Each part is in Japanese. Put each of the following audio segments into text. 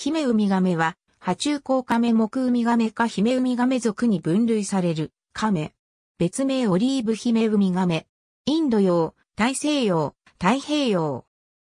姫ウミガメは、爬虫甲亀目ウミガメか姫ウミガメ属に分類される、亀。別名オリーブ姫ウミガメ。インド洋、大西洋、太平洋。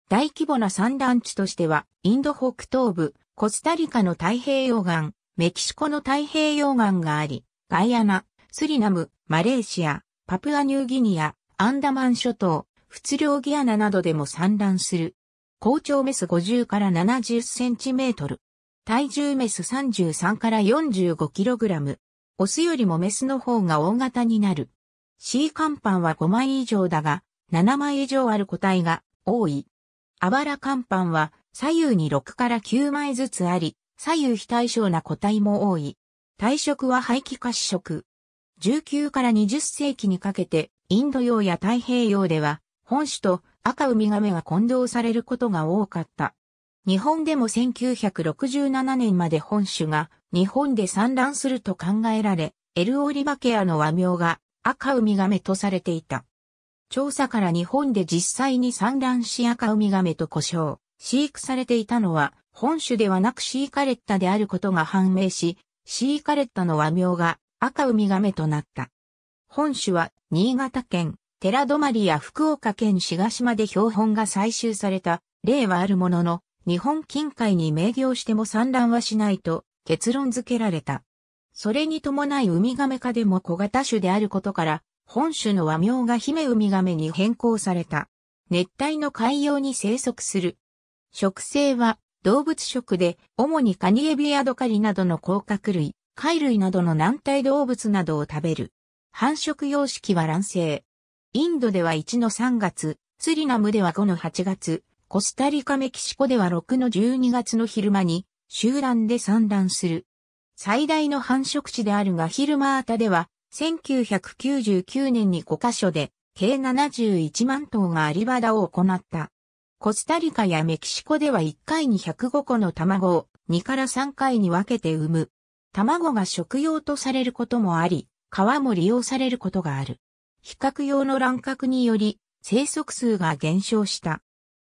大規模な産卵地としては、インド北東部、コスタリカの太平洋岸、メキシコの太平洋岸があり、ガイアナ、スリナム、マレーシア、パプアニューギニア、アンダマン諸島、仏釣ギアナなどでも産卵する。高長メス50から70センチメートル。体重メス33から45キログラム。オスよりもメスの方が大型になる。C 乾板は5枚以上だが、7枚以上ある個体が多い。あばら乾板は左右に6から9枚ずつあり、左右非対称な個体も多い。体色は排気褐色。19から20世紀にかけて、インド洋や太平洋では、本種と赤ウミガメが混同されることが多かった。日本でも1967年まで本種が日本で産卵すると考えられ、エルオリバケアの和名が赤ウミガメとされていた。調査から日本で実際に産卵し赤ウミガメと呼称、飼育されていたのは本種ではなくシーカレッタであることが判明し、シーカレッタの和名が赤ウミガメとなった。本種は新潟県寺泊や福岡県志賀島で標本が採集された例はあるものの、日本近海に明業しても産卵はしないと結論付けられた。それに伴いウミガメ科でも小型種であることから、本種の和名が姫ウミガメに変更された。熱帯の海洋に生息する。食性は動物食で、主にカニエビやドカリなどの甲殻類、貝類などの軟体動物などを食べる。繁殖様式は卵生。インドでは1の3月、スリナムでは5の8月、コスタリカメキシコでは6の12月の昼間に集団で産卵する。最大の繁殖地であるがヒルマータでは1999年に5カ所で計71万頭がアリバダを行った。コスタリカやメキシコでは1回に105個の卵を2から3回に分けて産む。卵が食用とされることもあり、皮も利用されることがある。比較用の乱獲により生息数が減少した。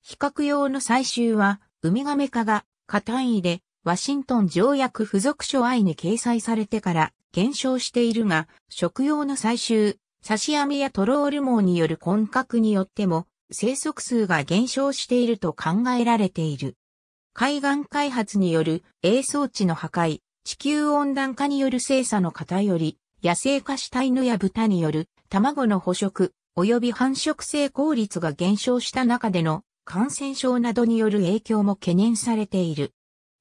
比較用の採集は、ウミガメ科が過単位でワシントン条約付属書愛に掲載されてから減少しているが、食用の採集、刺し網やトロール網による混獲によっても生息数が減少していると考えられている。海岸開発による営装置の破壊、地球温暖化による精査の偏り、野生化した犬や豚による卵の捕食、及び繁殖成功率が減少した中での感染症などによる影響も懸念されている。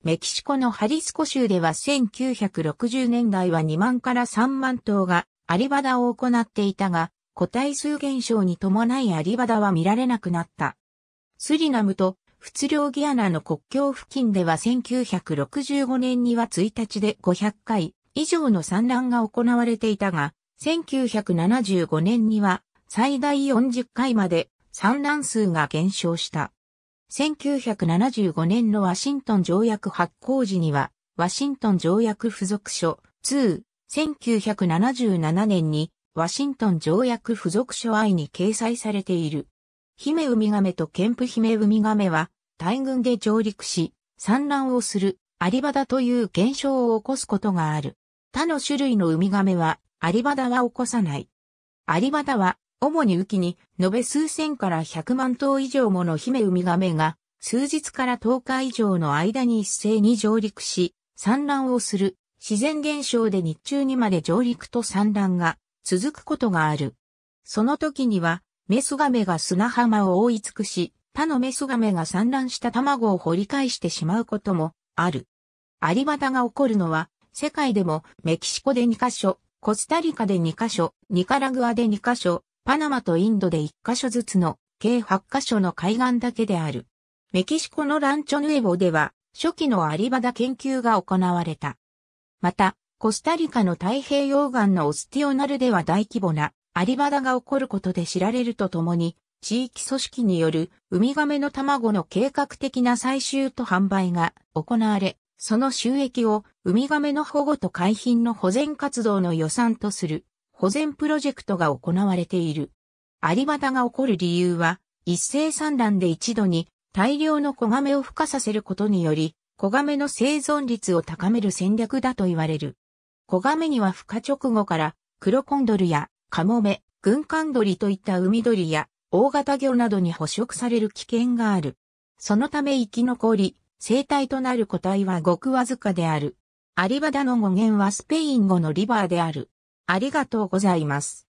メキシコのハリスコ州では1960年代は2万から3万頭がアリバダを行っていたが、個体数減少に伴いアリバダは見られなくなった。スリナムと仏領ギアナの国境付近では1965年には1日で500回以上の産卵が行われていたが、1975年には最大40回まで産卵数が減少した。1975年のワシントン条約発行時には、ワシントン条約付属書2、1977年にワシントン条約付属書 I に掲載されている。姫ウミガメとケンプ姫ウミガメは大群で上陸し、産卵をするアリバダという現象を起こすことがある。他の種類のウミガメはアリバダは起こさない。アリバダは、主に雨季に、延べ数千から百万頭以上ものヒメウミガメが、数日から10日以上の間に一斉に上陸し、産卵をする、自然現象で日中にまで上陸と産卵が続くことがある。その時には、メスガメが砂浜を覆い尽くし、他のメスガメが産卵した卵を掘り返してしまうこともある。アリバダが起こるのは、世界でもメキシコで2カ所、コスタリカで2カ所、ニカラグアで2カ所、パナマとインドで1カ所ずつの計8カ所の海岸だけである。メキシコのランチョヌエボでは初期のアリバダ研究が行われた。また、コスタリカの太平洋岸のオスティオナルでは大規模なアリバダが起こることで知られるとともに、地域組織によるウミガメの卵の計画的な採集と販売が行われ、その収益をウミガメの保護と海浜の保全活動の予算とする保全プロジェクトが行われている。アリバタが起こる理由は、一斉産卵で一度に大量の子メを孵化させることにより、子メの生存率を高める戦略だと言われる。子メには孵化直後から、クロコンドルやカモメ、軍艦鳥といった海鳥や大型魚などに捕食される危険がある。そのため生き残り、生体となる個体はごくわずかである。アリバダの語源はスペイン語のリバーである。ありがとうございます。